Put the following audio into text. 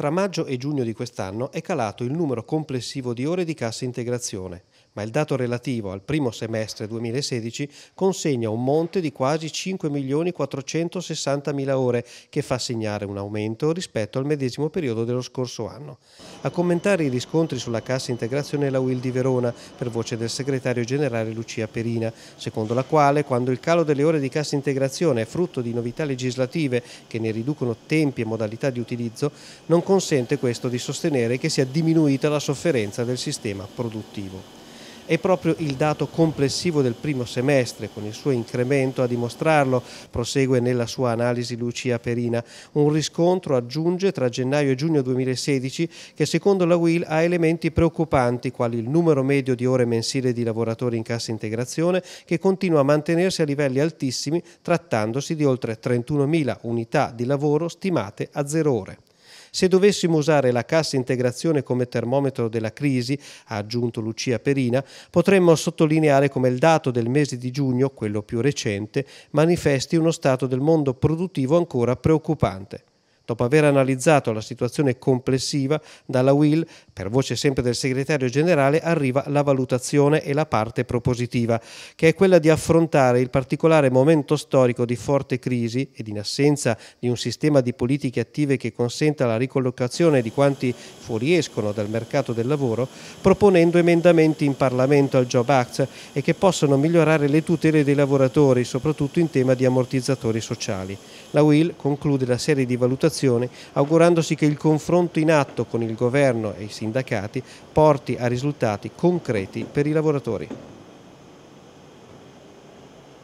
tra maggio e giugno di quest'anno è calato il numero complessivo di ore di cassa integrazione, ma il dato relativo al primo semestre 2016 consegna un monte di quasi 5.460.000 ore che fa segnare un aumento rispetto al medesimo periodo dello scorso anno. A commentare i riscontri sulla cassa integrazione la UIL di Verona per voce del segretario generale Lucia Perina, secondo la quale quando il calo delle ore di cassa integrazione è frutto di novità legislative che ne riducono tempi e modalità di utilizzo, non consente questo di sostenere che sia diminuita la sofferenza del sistema produttivo. È proprio il dato complessivo del primo semestre, con il suo incremento a dimostrarlo, prosegue nella sua analisi Lucia Perina. Un riscontro aggiunge tra gennaio e giugno 2016 che secondo la WIL ha elementi preoccupanti quali il numero medio di ore mensile di lavoratori in cassa integrazione che continua a mantenersi a livelli altissimi trattandosi di oltre 31.000 unità di lavoro stimate a zero ore. Se dovessimo usare la cassa integrazione come termometro della crisi, ha aggiunto Lucia Perina, potremmo sottolineare come il dato del mese di giugno, quello più recente, manifesti uno stato del mondo produttivo ancora preoccupante. Dopo aver analizzato la situazione complessiva, dalla Will, per voce sempre del segretario generale, arriva la valutazione e la parte propositiva, che è quella di affrontare il particolare momento storico di forte crisi ed in assenza di un sistema di politiche attive che consenta la ricollocazione di quanti fuoriescono dal mercato del lavoro, proponendo emendamenti in Parlamento al Job Act e che possono migliorare le tutele dei lavoratori, soprattutto in tema di ammortizzatori sociali. La Will conclude la serie di valutazioni situazione, augurandosi che il confronto in atto con il governo e i sindacati porti a risultati concreti per i lavoratori.